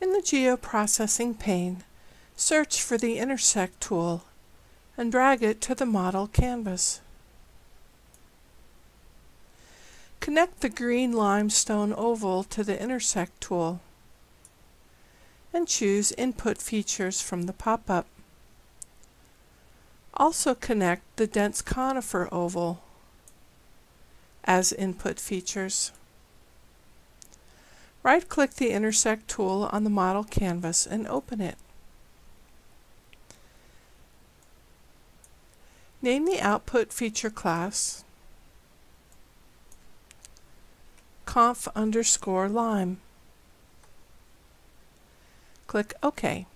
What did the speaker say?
In the geoprocessing pane, search for the Intersect tool and drag it to the model canvas. Connect the green limestone oval to the Intersect tool and choose Input Features from the pop-up. Also connect the dense conifer oval as input features. Right-click the Intersect tool on the model canvas and open it. Name the output feature class conf underscore lime. Click OK.